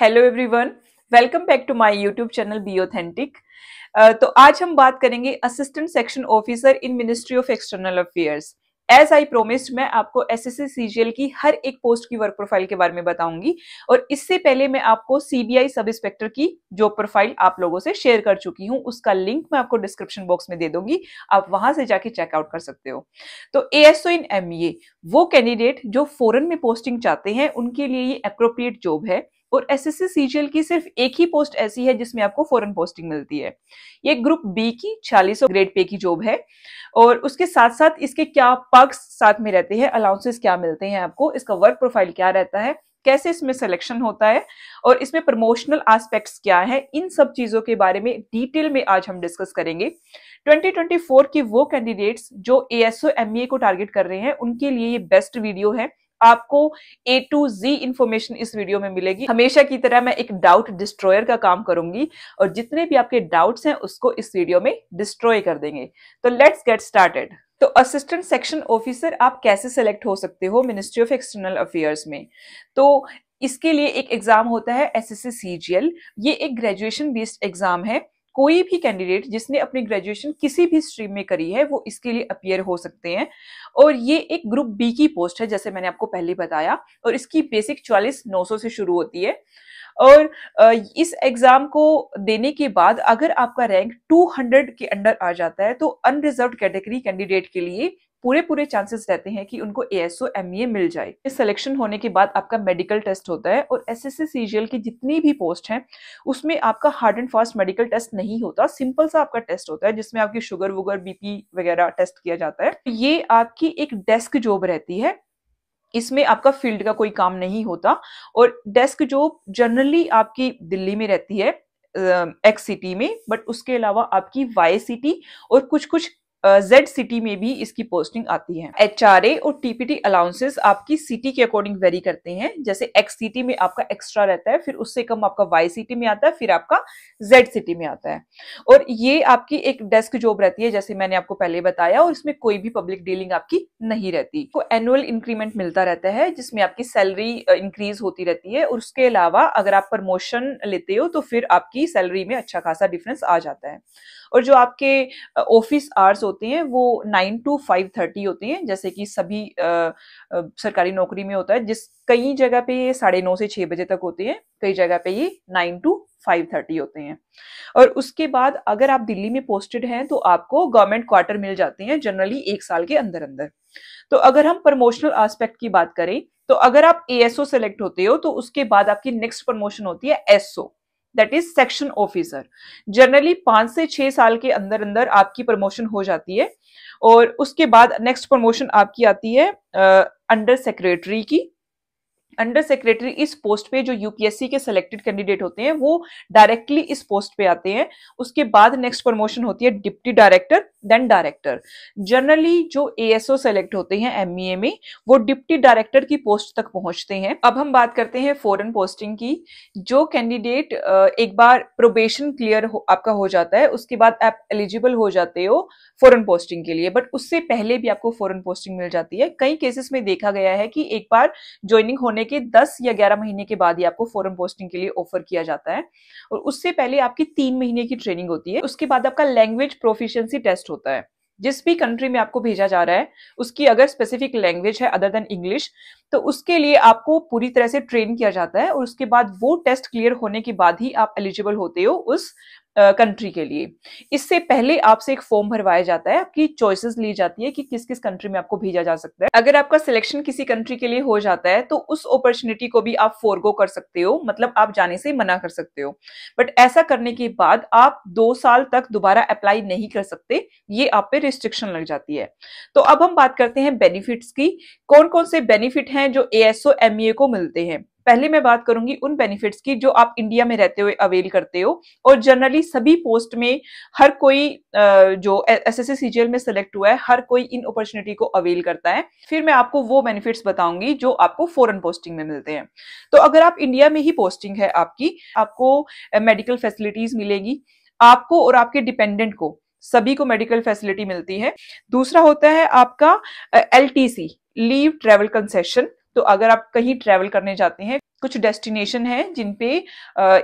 hello everyone welcome back to my YouTube channel be authentic तो आज हम बात करेंगे assistant section officer in ministry of external affairs as I promised मैं आपको एस एस सी की हर एक पोस्ट की वर्क प्रोफाइल के बारे में बताऊंगी और इससे पहले मैं आपको सीबीआई सब इंस्पेक्टर की जॉब प्रोफाइल आप लोगों से शेयर कर चुकी हूँ उसका लिंक मैं आपको डिस्क्रिप्शन बॉक्स में दे दूंगी आप वहां से जाके चेकआउट कर सकते हो तो A S O in M A वो कैंडिडेट जो फॉरन में पोस्टिंग चाहते हैं उनके लिए ये अप्रोप्रिएट जॉब है और एस एस सी सी की सिर्फ एक ही पोस्ट ऐसी है जिसमें आपको फॉरन पोस्टिंग मिलती है ये ग्रुप बी की छियालीस ग्रेड पे की जॉब है और उसके साथ साथ इसके क्या पक्स साथ में रहते हैं अलाउंसेस क्या मिलते हैं आपको इसका वर्क प्रोफाइल क्या रहता है कैसे इसमें सिलेक्शन होता है और इसमें प्रमोशनल एस्पेक्ट्स क्या है इन सब चीज़ों के बारे में डिटेल में आज हम डिस्कस करेंगे 2024 के वो कैंडिडेट्स जो ए एस e को टारगेट कर रहे हैं उनके लिए ये बेस्ट वीडियो है आपको ए टू जी इंफॉर्मेशन इस वीडियो में मिलेगी हमेशा की तरह मैं एक डाउट डिस्ट्रॉयर का काम करूंगी और जितने भी आपके डाउट्स हैं उसको इस वीडियो में डिस्ट्रॉय कर देंगे तो लेट्स गेट स्टार्टेड तो असिस्टेंट सेक्शन ऑफिसर आप कैसे सेलेक्ट हो सकते हो मिनिस्ट्री ऑफ एक्सटर्नल अफेयर्स में तो इसके लिए एक एग्जाम होता है एस एस ये एक ग्रेजुएशन बेस्ड एग्जाम है कोई भी कैंडिडेट जिसने अपनी ग्रेजुएशन किसी भी स्ट्रीम में करी है वो इसके लिए अपियर हो सकते हैं और ये एक ग्रुप बी की पोस्ट है जैसे मैंने आपको पहले बताया और इसकी बेसिक चालीस नौ से शुरू होती है और इस एग्ज़ाम को देने के बाद अगर आपका रैंक 200 के अंडर आ जाता है तो अनरिजर्व कैटेगरी कैंडिडेट के लिए पूरे पूरे चांसेस रहते हैं कि उनको ए एस e मिल जाए इस सिलेक्शन होने के बाद आपका मेडिकल टेस्ट होता है और एस एस की जितनी भी पोस्ट है उसमें आपका hard and fast medical test नहीं होता सिंपल सा आपका टेस्ट होता है जिसमें आपकी शुगर वुगर बीपी वगैरह टेस्ट किया जाता है तो ये आपकी एक डेस्क जॉब रहती है इसमें आपका फील्ड का कोई काम नहीं होता और डेस्क जॉब जनरली आपकी दिल्ली में रहती है एक्स सिटी में बट उसके अलावा आपकी वाई सिटी और कुछ कुछ जेड सिटी में भी इसकी पोस्टिंग आती है एच और टीपीटी अलाउंसेस आपकी सिटी के अकॉर्डिंग वेरी करते हैं जैसे एक्स सिटी में आपका एक्स्ट्रा रहता है फिर उससे कम आपका वाई सिटी में आता है फिर आपका जेड सिटी में आता है और ये आपकी एक डेस्क जॉब रहती है जैसे मैंने आपको पहले बताया और इसमें कोई भी पब्लिक डीलिंग आपकी नहीं रहती को एनुअल इंक्रीमेंट मिलता रहता है जिसमें आपकी सैलरी इंक्रीज होती रहती है और उसके अलावा अगर आप प्रमोशन लेते हो तो फिर आपकी सैलरी में अच्छा खासा डिफरेंस आ जाता है और जो आपके ऑफिस आवर्स होते हैं वो नाइन टू फाइव थर्टी होते हैं जैसे कि सभी आ, सरकारी नौकरी में होता है जिस कई जगह पे ये साढ़े नौ से छः बजे तक होते हैं कई जगह पे ये नाइन टू फाइव थर्टी होते हैं और उसके बाद अगर आप दिल्ली में पोस्टेड हैं तो आपको गवर्नमेंट क्वार्टर मिल जाते हैं जनरली एक साल के अंदर अंदर तो अगर हम प्रमोशनल आस्पेक्ट की बात करें तो अगर आप एएसओ सेलेक्ट होते हो तो उसके बाद आपकी नेक्स्ट प्रमोशन होती है SO that is section officer generally पांच से छह साल के अंदर अंदर आपकी प्रमोशन हो जाती है और उसके बाद नेक्स्ट प्रमोशन आपकी आती है अंडर uh, सेक्रेटरी की अंडर सेक्रेटरी इस पोस्ट पे जो यूपीएससी के सिलेक्टेड कैंडिडेट होते हैं वो डायरेक्टली इस पोस्ट पे आते हैं उसके बाद नेक्स्ट प्रमोशन होती है deputy director then director generally जो एएसओ सेलेक्ट होते हैं ए e में वो डिप्टी डायरेक्टर की पोस्ट तक पहुंचते हैं अब हम बात करते हैं फॉरन पोस्टिंग की जो कैंडिडेट एक बार प्रोबेशन क्लियर हो, आपका हो जाता है उसके बाद आप एलिजिबल हो जाते हो फॉरन पोस्टिंग के लिए बट उससे पहले भी आपको फॉरन पोस्टिंग मिल जाती है कई केसेस में देखा गया है कि एक बार ज्वाइनिंग होने के दस या ग्यारह महीने के बाद ही आपको फॉरन पोस्टिंग के लिए ऑफर किया जाता है और उससे पहले आपकी तीन महीने की ट्रेनिंग होती है उसके बाद आपका लैंग्वेज प्रोफिशंसी टेस्ट होता है होता है जिस भी कंट्री में आपको भेजा जा रहा है उसकी अगर स्पेसिफिक लैंग्वेज है अदर देन इंग्लिश तो उसके लिए आपको पूरी तरह से ट्रेन किया जाता है और उसके बाद वो टेस्ट क्लियर होने के बाद ही आप एलिजिबल होते हो उस कंट्री के लिए इससे पहले आपसे एक फॉर्म भरवाया जाता है आपकी चॉइसेस ली जाती है कि किस किस कंट्री में आपको भेजा जा सकता है अगर आपका सिलेक्शन किसी कंट्री के लिए हो जाता है तो उस अपॉर्चुनिटी को भी आप फोरगो कर सकते हो मतलब आप जाने से मना कर सकते हो बट ऐसा करने के बाद आप दो साल तक दोबारा अप्लाई नहीं कर सकते ये आप पे रिस्ट्रिक्शन लग जाती है तो अब हम बात करते हैं बेनिफिट्स की कौन कौन से बेनिफिट हैं जो ए एस e को मिलते हैं पहले मैं बात करूंगी उन बेनिफिट्स की जो आप इंडिया में रहते हुए अवेल करते हो और जनरली सभी पोस्ट में हर कोई जो एस एस में सेलेक्ट हुआ है हर कोई इन अपॉर्चुनिटी को अवेल करता है फिर मैं आपको वो बेनिफिट्स बताऊंगी जो आपको फॉरन पोस्टिंग में मिलते हैं तो अगर आप इंडिया में ही पोस्टिंग है आपकी आपको मेडिकल फैसिलिटीज मिलेगी आपको और आपके डिपेंडेंट को सभी को मेडिकल फैसिलिटी मिलती है दूसरा होता है आपका L T C leave travel concession तो अगर आप कहीं ट्रैवल करने जाते हैं कुछ डेस्टिनेशन है जिनपे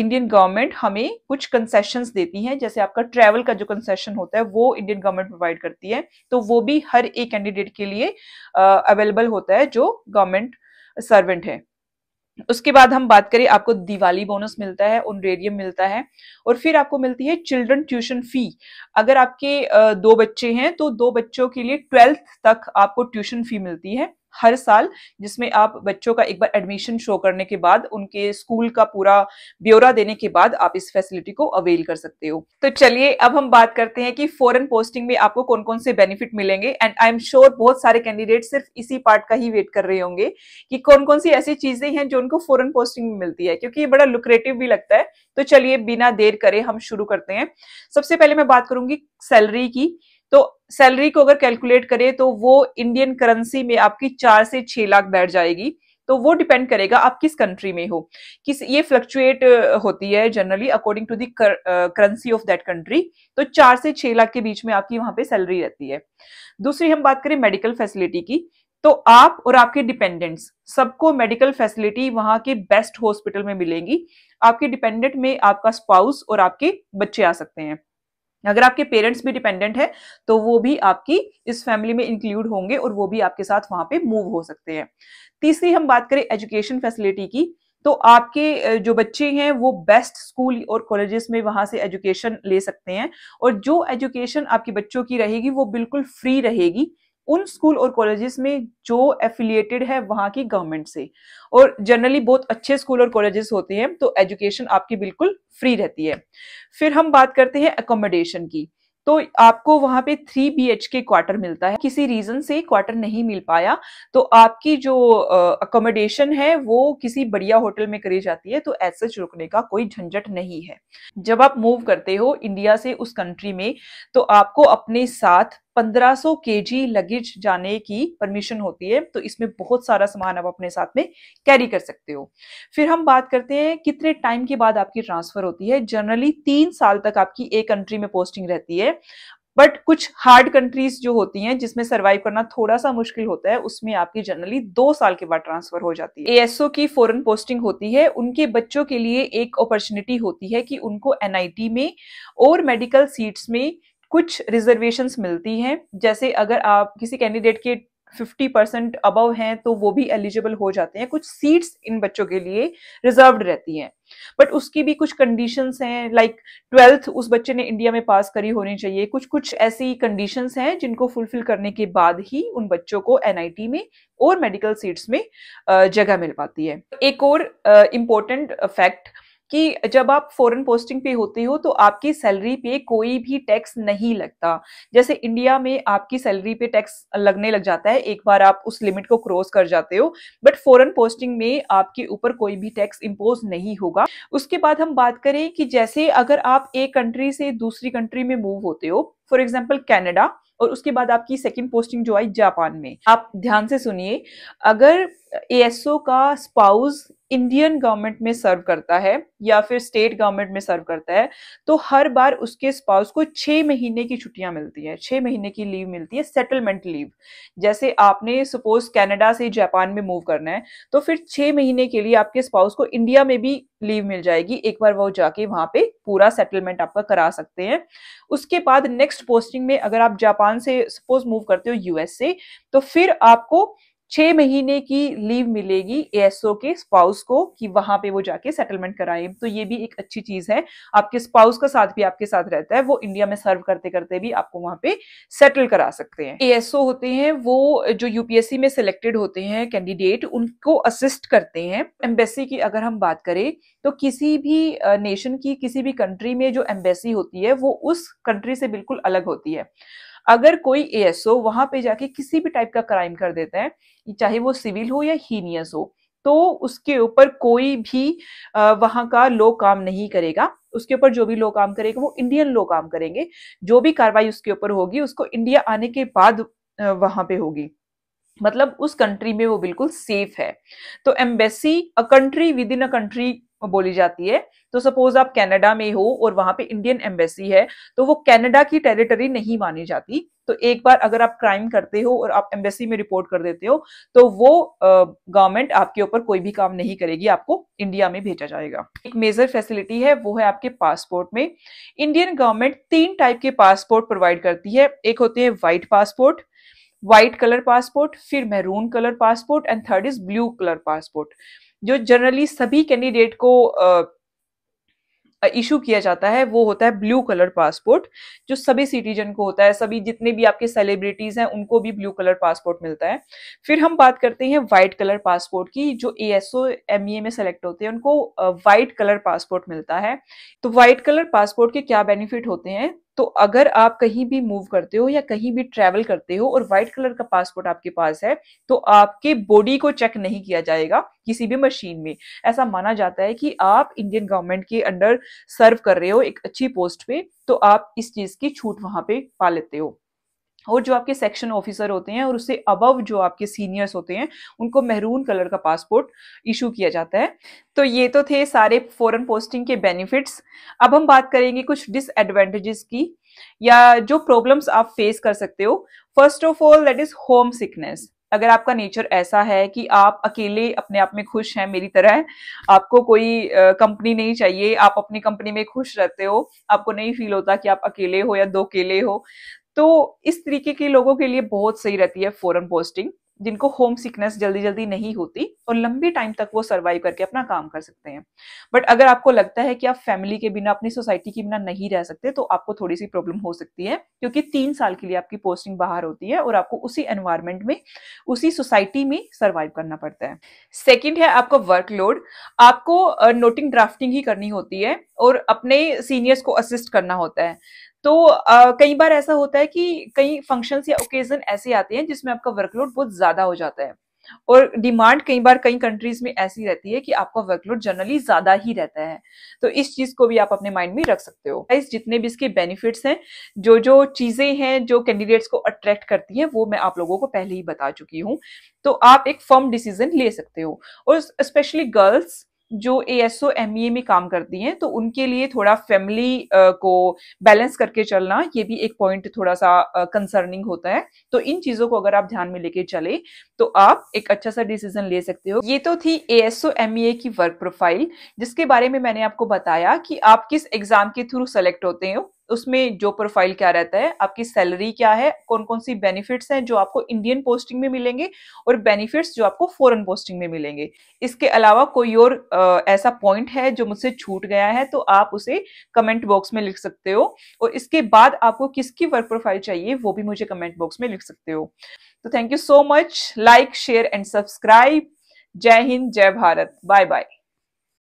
इंडियन गवर्नमेंट हमें कुछ कंसेशन देती है जैसे आपका ट्रैवल का जो कंसेशन होता है वो इंडियन गवर्नमेंट प्रोवाइड करती है तो वो भी हर एक कैंडिडेट के लिए अवेलेबल होता है जो गवर्नमेंट सर्वेंट है उसके बाद हम बात करें आपको दिवाली बोनस मिलता है ओनरेरियम मिलता है और फिर आपको मिलती है चिल्ड्रन ट्यूशन फी अगर आपके दो बच्चे हैं तो दो बच्चों के लिए ट्वेल्थ तक आपको ट्यूशन फी मिलती है हर साल जिसमें आप बच्चों का एक बार एडमिशन शो करने के बाद उनके स्कूल का पूरा ब्यौरा देने के बाद आप इस फैसिलिटी को अवेल कर सकते हो तो चलिए अब हम बात करते हैं कि फॉरन पोस्टिंग में आपको कौन कौन से बेनिफिट मिलेंगे एंड आई एम श्योर बहुत सारे कैंडिडेट सिर्फ इसी पार्ट का ही वेट कर रहे होंगे कि कौन कौन सी ऐसी चीजें हैं जो उनको फॉरन पोस्टिंग में मिलती है क्योंकि ये बड़ा लुक्रेटिव भी लगता है तो चलिए बिना देर करे हम शुरू करते हैं सबसे पहले मैं बात करूंगी सैलरी की तो सैलरी को अगर कैलकुलेट करें तो वो इंडियन करेंसी में आपकी चार से छह लाख बैठ जाएगी तो वो डिपेंड करेगा आप किस कंट्री में हो किस ये फ्लक्चुएट होती है generally according to the currency of that country तो चार से छह लाख के बीच में आपकी वहां पे सैलरी रहती है दूसरी हम बात करें मेडिकल फैसिलिटी की तो आप और आपके डिपेंडेंट्स सबको मेडिकल फैसिलिटी वहां के बेस्ट हॉस्पिटल में मिलेंगी आपके डिपेंडेंट में आपका स्पाउस और आपके बच्चे आ सकते हैं अगर आपके पेरेंट्स भी डिपेंडेंट है तो वो भी आपकी इस फैमिली में इंक्लूड होंगे और वो भी आपके साथ वहां पे मूव हो सकते हैं तीसरी हम बात करें एजुकेशन फैसिलिटी की तो आपके जो बच्चे हैं वो बेस्ट स्कूल और कॉलेजेस में वहां से एजुकेशन ले सकते हैं और जो एजुकेशन आपके बच्चों की रहेगी वो बिल्कुल फ्री रहेगी उन स्कूल और कॉलेजेस में जो एफिलिएटेड है वहां की गवर्नमेंट से और जनरली बहुत अच्छे स्कूल और कॉलेजेस होते हैं तो एजुकेशन आपकी बिल्कुल फ्री रहती है फिर हम बात करते हैं अकोमोडेशन की तो आपको वहां पे three B H K quarter मिलता है किसी रीज़न से क्वार्टर नहीं मिल पाया तो आपकी जो अकोमोडेशन है वो किसी बढ़िया होटल में करी जाती है तो ऐसे रुकने का कोई झंझट नहीं है जब आप मूव करते हो इंडिया से उस कंट्री में तो आपको अपने साथ 1500 केजी लगेज जाने की परमिशन होती है तो इसमें बहुत सारा सामान आप अपने साथ में कैरी कर सकते हो फिर हम बात करते हैं कितने टाइम के बाद आपकी ट्रांसफर होती है जनरली तीन साल तक आपकी एक कंट्री में पोस्टिंग रहती है बट कुछ हार्ड कंट्रीज जो होती हैं जिसमें सर्वाइव करना थोड़ा सा मुश्किल होता है उसमें आपकी जनरली दो साल के बाद ट्रांसफर हो जाती है एएसओ की फॉरन पोस्टिंग होती है उनके बच्चों के लिए एक अपॉर्चुनिटी होती है कि उनको एनआईटी में और मेडिकल सीट्स में कुछ रिजर्वेशंस मिलती हैं जैसे अगर आप किसी कैंडिडेट के 50 परसेंट अबव हैं तो वो भी एलिजिबल हो जाते हैं कुछ सीट्स इन बच्चों के लिए रिजर्व्ड रहती हैं बट उसकी भी कुछ कंडीशंस हैं लाइक ट्वेल्थ उस बच्चे ने इंडिया में पास करी होनी चाहिए कुछ कुछ ऐसी कंडीशंस हैं जिनको फुलफिल करने के बाद ही उन बच्चों को एनआईटी में और मेडिकल सीट्स में जगह मिल पाती है एक और इम्पोर्टेंट फैक्ट कि जब आप फॉरेन पोस्टिंग पे होते हो तो आपकी सैलरी पे कोई भी टैक्स नहीं लगता जैसे इंडिया में आपकी सैलरी पे टैक्स लगने लग जाता है एक बार आप उस लिमिट को क्रॉस कर जाते हो बट फॉरेन पोस्टिंग में आपके ऊपर कोई भी टैक्स इम्पोज नहीं होगा उसके बाद हम बात करें कि जैसे अगर आप एक कंट्री से दूसरी कंट्री में मूव होते हो फॉर एग्जाम्पल कैनेडा और उसके बाद आपकी सेकंड पोस्टिंग जो आई जापान में आप ध्यान से सुनिए अगर एएसओ का स्पाउस इंडियन गवर्नमेंट में सर्व करता है या फिर स्टेट गवर्नमेंट में सर्व करता है तो हर बार उसके स्पाउस को छः महीने की छुट्टियां मिलती है छः महीने की लीव मिलती है सेटलमेंट लीव जैसे आपने सपोज कनाडा से जापान में मूव करना है तो फिर छः महीने के लिए आपके स्पाउस को इंडिया में भी लीव मिल जाएगी एक बार वो जाके वहाँ पे पूरा सेटलमेंट आपका करा सकते हैं उसके बाद नेक्स्ट पोस्टिंग में अगर आप जापान से सपोज मूव करते हो यूएस से तो फिर आपको छह महीने की लीव मिलेगी एएसओ के स्पाउस को कि वहां पे वो जाके सेटलमेंट कराए तो ये भी एक अच्छी चीज है आपके स्पाउस का साथ भी आपके साथ रहता है वो इंडिया में सर्व करते करते भी आपको वहां पे सेटल करा सकते हैं एएसओ होते हैं वो जो यूपीएससी में सिलेक्टेड होते हैं कैंडिडेट उनको असिस्ट करते हैं एम्बेसी की अगर हम बात करें तो किसी भी नेशन की किसी भी कंट्री में जो एम्बेसी होती है वो उस कंट्री से बिल्कुल अलग होती है अगर कोई ए एस ओ वहां पे जाके किसी भी टाइप का क्राइम कर देता है चाहे वो सिविल हो या हीनियस हो तो उसके ऊपर कोई भी वहां का लो काम नहीं करेगा उसके ऊपर जो भी लो काम करेगा वो इंडियन लो काम करेंगे जो भी कार्रवाई उसके ऊपर होगी उसको इंडिया आने के बाद वहां पे होगी मतलब उस कंट्री में वो बिल्कुल सेफ है तो embassy a country within a country बोली जाती है तो सपोज आप कनाडा में हो और वहां पे इंडियन एम्बेसी है तो वो कनाडा की टेरिटरी नहीं मानी जाती तो एक बार अगर आप क्राइम करते हो और आप एम्बेसी में रिपोर्ट कर देते हो तो वो गवर्नमेंट आपके ऊपर कोई भी काम नहीं करेगी आपको इंडिया में भेजा जाएगा एक मेजर फैसिलिटी है वो है आपके पासपोर्ट में इंडियन गवर्नमेंट तीन टाइप के पासपोर्ट प्रोवाइड करती है एक होते हैं white passport white colour passport फिर maroon colour passport and third is blue colour passport जो जनरली सभी कैंडिडेट को इशू किया जाता है वो होता है ब्लू कलर पासपोर्ट जो सभी सिटीजन को होता है सभी जितने भी आपके सेलिब्रिटीज हैं उनको भी ब्लू कलर पासपोर्ट मिलता है फिर हम बात करते हैं वाइट कलर पासपोर्ट की जो A S O M E ए में सेलेक्ट होते हैं उनको व्हाइट कलर पासपोर्ट मिलता है तो वाइट कलर पासपोर्ट के क्या बेनिफिट होते हैं तो अगर आप कहीं भी मूव करते हो या कहीं भी ट्रैवल करते हो और व्हाइट कलर का पासपोर्ट आपके पास है तो आपके बॉडी को चेक नहीं किया जाएगा किसी भी मशीन में ऐसा माना जाता है कि आप इंडियन गवर्नमेंट के अंडर सर्व कर रहे हो एक अच्छी पोस्ट पे तो आप इस चीज की छूट वहां पे पा लेते हो और जो आपके सेक्शन ऑफिसर होते हैं और उससे अबव जो आपके सीनियर्स होते हैं उनको मेहरून कलर का पासपोर्ट इशू किया जाता है तो ये तो थे सारे फॉरेन पोस्टिंग के बेनिफिट्स अब हम बात करेंगे कुछ डिसएडवांटेजेस की या जो प्रॉब्लम्स आप फेस कर सकते हो first of all that is homesickness अगर आपका नेचर ऐसा है कि आप अकेले अपने आप में खुश हैं मेरी तरह आपको कोई कंपनी नहीं चाहिए आप अपनी कंपनी में खुश रहते हो आपको नहीं फील होता कि आप अकेले हो या दो अकेले हो तो इस तरीके के लोगों के लिए बहुत सही रहती है फॉरन पोस्टिंग जिनको होम सिकनेस जल्दी जल्दी नहीं होती और लंबे टाइम तक वो सरवाइव करके अपना काम कर सकते हैं बट अगर आपको लगता है कि आप फैमिली के बिना अपनी सोसाइटी के बिना नहीं रह सकते तो आपको थोड़ी सी प्रॉब्लम हो सकती है क्योंकि तीन साल के लिए आपकी पोस्टिंग बाहर होती है और आपको उसी एनवायरमेंट में उसी सोसाइटी में सर्वाइव करना पड़ता है सेकेंड है आपका वर्कलोड आपको नोटिंग ड्राफ्टिंग ही करनी होती है और अपने सीनियर्स को असिस्ट करना होता है तो आ, कई बार ऐसा होता है कि कई फंक्शंस या ओकेजन ऐसे आते हैं जिसमें आपका वर्कलोड बहुत ज़्यादा हो जाता है और डिमांड कई बार कई कंट्रीज में ऐसी रहती है कि आपका वर्कलोड जनरली ज्यादा ही रहता है तो इस चीज को भी आप अपने माइंड में रख सकते हो इस जितने भी इसके बेनिफिट्स हैं जो जो चीजें हैं जो कैंडिडेट्स को अट्रैक्ट करती हैं वो मैं आप लोगों को पहले ही बता चुकी हूँ तो आप एक फर्म डिसीजन ले सकते हो और स्पेशली गर्ल्स जो A S O M E ए में काम करती हैं तो उनके लिए थोड़ा फैमिली को बैलेंस करके चलना ये भी एक पॉइंट थोड़ा सा कंसर्निंग होता है तो इन चीज़ों को अगर आप ध्यान में लेके चले तो आप एक अच्छा सा डिसीजन ले सकते हो ये तो थी A S O M E ए की वर्क प्रोफाइल जिसके बारे में मैंने आपको बताया कि आप किस एग्ज़ाम के थ्रू सेलेक्ट होते हो उसमें जो प्रोफाइल क्या रहता है आपकी सैलरी क्या है कौन कौन सी बेनिफिट्स हैं जो आपको इंडियन पोस्टिंग में मिलेंगे और बेनिफिट्स जो आपको फॉरेन पोस्टिंग में मिलेंगे इसके अलावा कोई और आ, ऐसा पॉइंट है जो मुझसे छूट गया है तो आप उसे कमेंट बॉक्स में लिख सकते हो और इसके बाद आपको किसकी वर्क प्रोफाइल चाहिए वो भी मुझे कमेंट बॉक्स में लिख सकते हो तो thank you so much like share and subscribe जय हिंद जय भारत बाय बाय